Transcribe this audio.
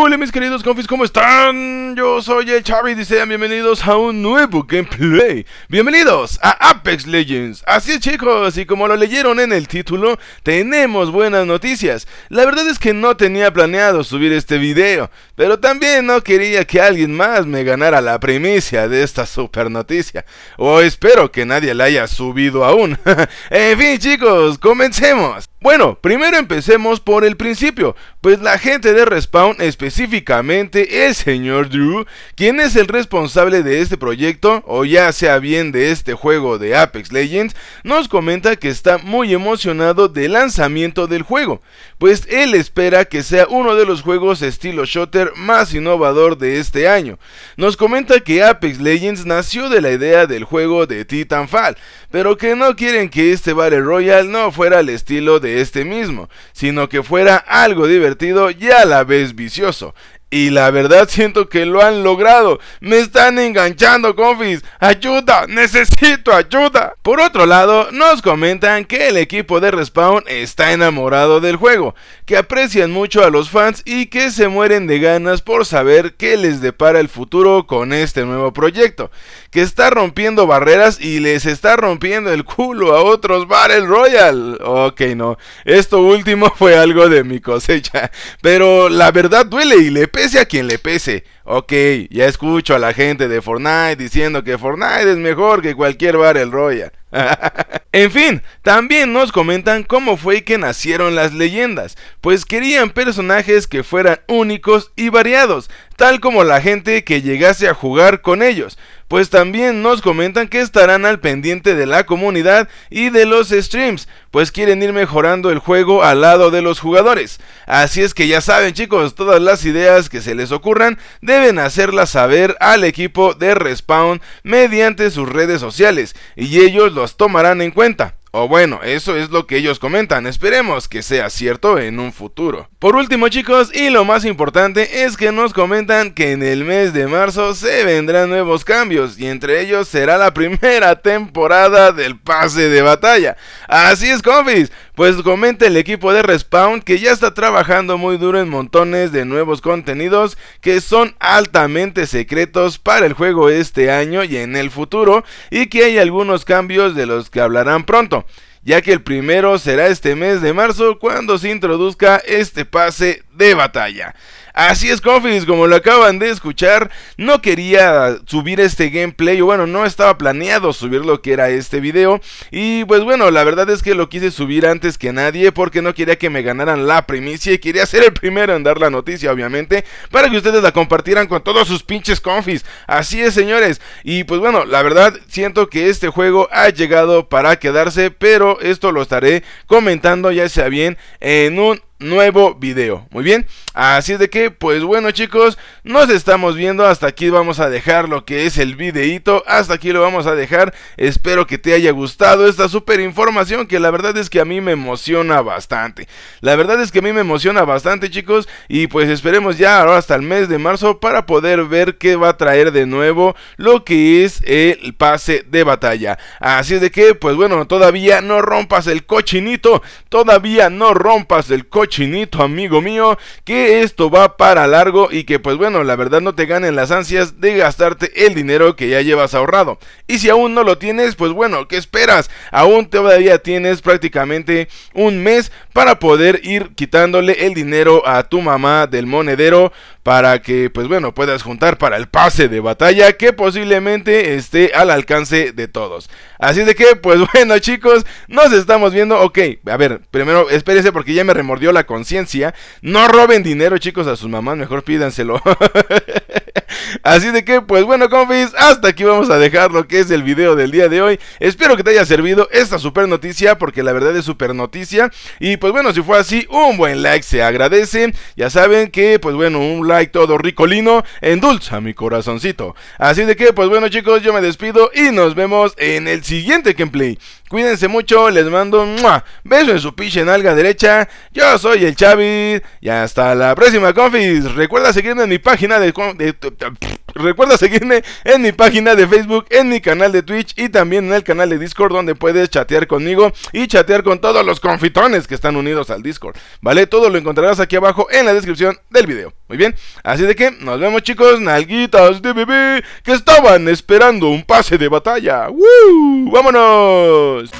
hola mis queridos confis, ¿cómo están? Yo soy el Chavi y sean bienvenidos a un nuevo gameplay Bienvenidos a Apex Legends Así es chicos, y como lo leyeron en el título, tenemos buenas noticias La verdad es que no tenía planeado subir este video Pero también no quería que alguien más me ganara la primicia de esta super noticia O espero que nadie la haya subido aún En fin chicos, comencemos bueno, primero empecemos por el principio, pues la gente de Respawn, específicamente el señor Drew, quien es el responsable de este proyecto, o ya sea bien de este juego de Apex Legends, nos comenta que está muy emocionado del lanzamiento del juego, pues él espera que sea uno de los juegos estilo shooter más innovador de este año. Nos comenta que Apex Legends nació de la idea del juego de Titanfall, pero que no quieren que este Battle Royale no fuera al estilo de este mismo, sino que fuera algo divertido y a la vez vicioso, y la verdad siento que lo han logrado. Me están enganchando, confis. Ayuda, necesito ayuda. Por otro lado, nos comentan que el equipo de Respawn está enamorado del juego, que aprecian mucho a los fans y que se mueren de ganas por saber qué les depara el futuro con este nuevo proyecto, que está rompiendo barreras y les está rompiendo el culo a otros Battle Royale. Ok, no. Esto último fue algo de mi cosecha, pero la verdad duele y le pese a quien le pese. Ok, ya escucho a la gente de Fortnite diciendo que Fortnite es mejor que cualquier Battle Royale. en fin, también nos comentan cómo fue que nacieron las leyendas, pues querían personajes que fueran únicos y variados, tal como la gente que llegase a jugar con ellos pues también nos comentan que estarán al pendiente de la comunidad y de los streams, pues quieren ir mejorando el juego al lado de los jugadores. Así es que ya saben chicos, todas las ideas que se les ocurran deben hacerlas saber al equipo de Respawn mediante sus redes sociales y ellos las tomarán en cuenta. O bueno, eso es lo que ellos comentan, esperemos que sea cierto en un futuro. Por último chicos, y lo más importante es que nos comentan que en el mes de marzo se vendrán nuevos cambios y entre ellos será la primera temporada del pase de batalla. Así es, confis. Pues comenta el equipo de Respawn que ya está trabajando muy duro en montones de nuevos contenidos que son altamente secretos para el juego este año y en el futuro y que hay algunos cambios de los que hablarán pronto, ya que el primero será este mes de marzo cuando se introduzca este pase de batalla. Así es, Confis, como lo acaban de escuchar, no quería subir este gameplay, o bueno, no estaba planeado subir lo que era este video. Y pues bueno, la verdad es que lo quise subir antes que nadie porque no quería que me ganaran la primicia y quería ser el primero en dar la noticia, obviamente, para que ustedes la compartieran con todos sus pinches Confis. Así es, señores. Y pues bueno, la verdad siento que este juego ha llegado para quedarse, pero esto lo estaré comentando, ya sea bien, en un nuevo video. Muy bien, así es de que, pues bueno chicos, nos estamos viendo. Hasta aquí vamos a dejar lo que es el videito, Hasta aquí lo vamos a dejar. Espero que te haya gustado esta super información que la verdad es que a mí me emociona bastante. La verdad es que a mí me emociona bastante chicos y pues esperemos ya ahora hasta el mes de marzo para poder ver qué va a traer de nuevo lo que es el pase de batalla. Así es de que, pues bueno, todavía no rompas el cochinito. Todavía no rompas el cochinito Chinito amigo mío, que esto va para largo y que pues bueno, la verdad no te ganen las ansias de gastarte el dinero que ya llevas ahorrado. Y si aún no lo tienes, pues bueno, ¿qué esperas? Aún todavía tienes prácticamente un mes para poder ir quitándole el dinero a tu mamá del monedero para que pues bueno puedas juntar para el pase de batalla que posiblemente esté al alcance de todos. Así de que pues bueno chicos, nos estamos viendo, ok, a ver, primero espérese porque ya me remordió la conciencia, no roben dinero chicos a sus mamás, mejor pídanselo. Así de que, pues bueno, confis, hasta aquí vamos a dejar lo que es el video del día de hoy. Espero que te haya servido esta super noticia, porque la verdad es super noticia. Y pues bueno, si fue así, un buen like se agradece. Ya saben que, pues bueno, un like todo ricolino endulza mi corazoncito. Así de que, pues bueno, chicos, yo me despido y nos vemos en el siguiente gameplay. Cuídense mucho, les mando un beso en su pinche alga derecha. Yo soy el Chavis y hasta la próxima, confis. Recuerda seguirme en mi página de Recuerda seguirme en mi página de Facebook, en mi canal de Twitch y también en el canal de Discord donde puedes chatear conmigo y chatear con todos los confitones que están unidos al Discord. ¿Vale? Todo lo encontrarás aquí abajo en la descripción del video. Muy bien. Así de que nos vemos chicos, nalguitas de bebé que estaban esperando un pase de batalla. ¡Woo! ¡Vámonos!